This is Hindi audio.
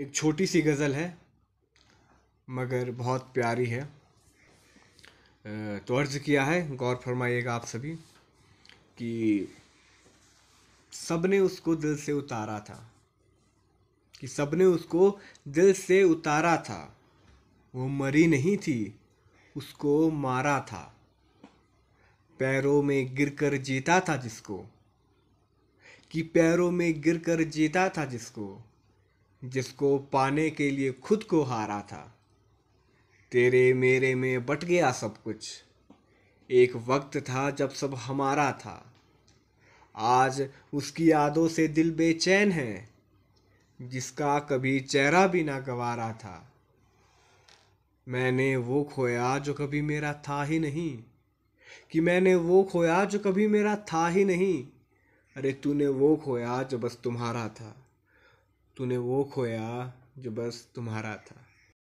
एक छोटी सी गज़ल है मगर बहुत प्यारी है तो अर्ज़ किया है गौर फरमाइएगा आप सभी कि सबने उसको दिल से उतारा था कि सबने उसको दिल से उतारा था वो मरी नहीं थी उसको मारा था पैरों में गिरकर जीता था जिसको कि पैरों में गिरकर जीता था जिसको जिसको पाने के लिए खुद को हारा था तेरे मेरे में बट गया सब कुछ एक वक्त था जब सब हमारा था आज उसकी यादों से दिल बेचैन है जिसका कभी चेहरा भी ना गवारा था मैंने वो खोया जो कभी मेरा था ही नहीं कि मैंने वो खोया जो कभी मेरा था ही नहीं अरे तूने वो खोया जो बस तुम्हारा था तूने वो खोया जो बस तुम्हारा था